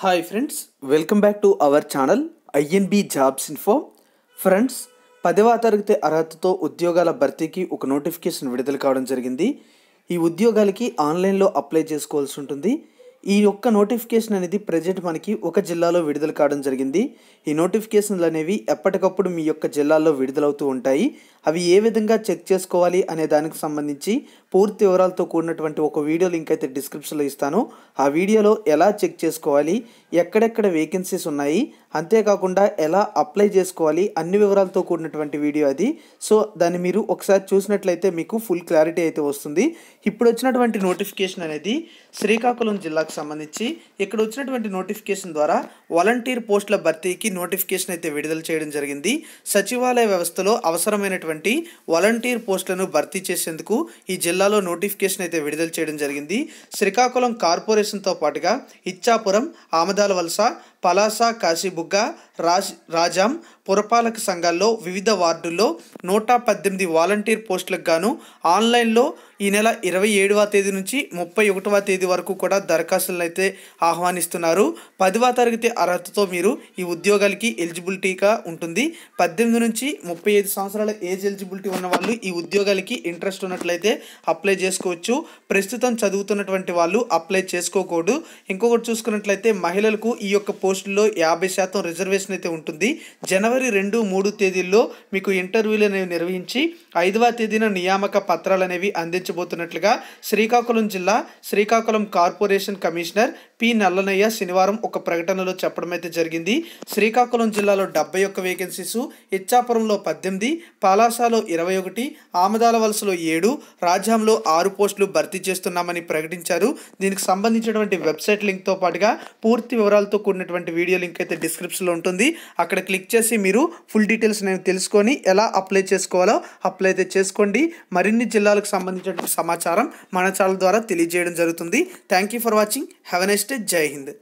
hi friends welcome back to our channel INB jobs info friends పదవ తరగతి అర్హతతో ఉద్యోగాల భర్తీకి ఒక నోటిఫికేషన్ విడుదల కావడం జరిగింది ఈ ఉద్యోగాలకి ఆన్లైన్లో అప్లై చేసుకోవాల్సి ఉంటుంది ఈ యొక్క నోటిఫికేషన్ అనేది ప్రజెంట్ మనకి ఒక జిల్లాలో విడుదల కావడం జరిగింది ఈ నోటిఫికేషన్లు అనేవి ఎప్పటికప్పుడు మీ యొక్క జిల్లాలో విడుదలవుతూ ఉంటాయి అవి ఏ విధంగా చెక్ చేసుకోవాలి అనే దానికి సంబంధించి పూర్తి వివరాలతో కూడినటువంటి ఒక వీడియో లింక్ అయితే డిస్క్రిప్షన్లో ఇస్తాను ఆ వీడియోలో ఎలా చెక్ చేసుకోవాలి ఎక్కడెక్కడ వేకెన్సీస్ ఉన్నాయి అంతేకాకుండా ఎలా అప్లై చేసుకోవాలి అన్ని వివరాలతో కూడినటువంటి వీడియో అది సో దాన్ని మీరు ఒకసారి చూసినట్లయితే మీకు ఫుల్ క్లారిటీ అయితే వస్తుంది ఇప్పుడు వచ్చినటువంటి నోటిఫికేషన్ అనేది శ్రీకాకుళం జిల్లాకు సంబంధించి ఇక్కడ వచ్చినటువంటి నోటిఫికేషన్ ద్వారా వాలంటీర్ పోస్టుల భర్తీకి నోటిఫికేషన్ అయితే విడుదల చేయడం జరిగింది సచివాలయ వ్యవస్థలో అవసరమైనటువంటి ఉన్నటువంటి వాలంటీర్ పోస్టులను భర్తీ చేసేందుకు ఈ జిల్లాలో నోటిఫికేషన్ అయితే విడుదల చేయడం జరిగింది శ్రీకాకుళం కార్పొరేషన్తో పాటుగా ఇచ్చాపురం ఆమదాల వలస పలాస కాశీబుగ్గ రాజ్ రాజాం పురపాలక సంఘాల్లో వివిధ వార్డుల్లో నూట పద్దెనిమిది వాలంటీర్ పోస్టులకు గాను ఆన్లైన్లో ఈ నెల ఇరవై ఏడవ తేదీ నుంచి ముప్పై ఒకటవ తేదీ వరకు కూడా దరఖాస్తులను అయితే ఆహ్వానిస్తున్నారు పదివ తరగతి అర్హతతో మీరు ఈ ఉద్యోగాలకి ఎలిజిబిలిటీగా ఉంటుంది పద్దెనిమిది నుంచి ముప్పై ఐదు సంవత్సరాల ఏజ్ ఎలిజిబిలిటీ ఉన్న వాళ్ళు ఈ ఉద్యోగాలకి ఇంట్రెస్ట్ ఉన్నట్లయితే అప్లై చేసుకోవచ్చు ప్రస్తుతం చదువుతున్నటువంటి వాళ్ళు అప్లై చేసుకోకూడదు ఇంకొకటి చూసుకున్నట్లయితే మహిళలకు ఈ యొక్క పోస్ట్ పోస్టుల్లో యాభై శాతం రిజర్వేషన్ అయితే ఉంటుంది జనవరి రెండు మూడు తేదీల్లో మీకు ఇంటర్వ్యూలు అనేవి నిర్వహించి ఐదవ తేదీన నియామక పత్రాలు అనేవి అందించబోతున్నట్లుగా శ్రీకాకుళం జిల్లా Srikakulam corporation commissioner P Nallanayya శనివారం ఒక ప్రకటనలో చెప్పడం అయితే జరిగింది శ్రీకాకుళం జిల్లాలో డెబ్బై ఒక్క వేకెన్సీస్ ఇచ్చాపురంలో పద్దెనిమిది పాలాసాలో ఇరవై ఒకటి ఆమదాల వలసలో ఏడు రాజ్యాంలో ఆరు పోస్టులు భర్తీ చేస్తున్నామని ప్రకటించారు దీనికి సంబంధించినటువంటి వెబ్సైట్ లింక్తో పాటుగా పూర్తి వివరాలతో కూడినటువంటి సంబంధించినటువంటి వీడియో లింక్ అయితే డిస్క్రిప్షన్లో ఉంటుంది అక్కడ క్లిక్ చేసి మీరు ఫుల్ డీటెయిల్స్ నేను తెలుసుకొని ఎలా అప్లై చేసుకోవాలో అప్లై అయితే చేసుకోండి మరిన్ని జిల్లాలకు సంబంధించినటువంటి సమాచారం మన ఛానల్ ద్వారా తెలియజేయడం జరుగుతుంది thank for watching have a next Jai Hind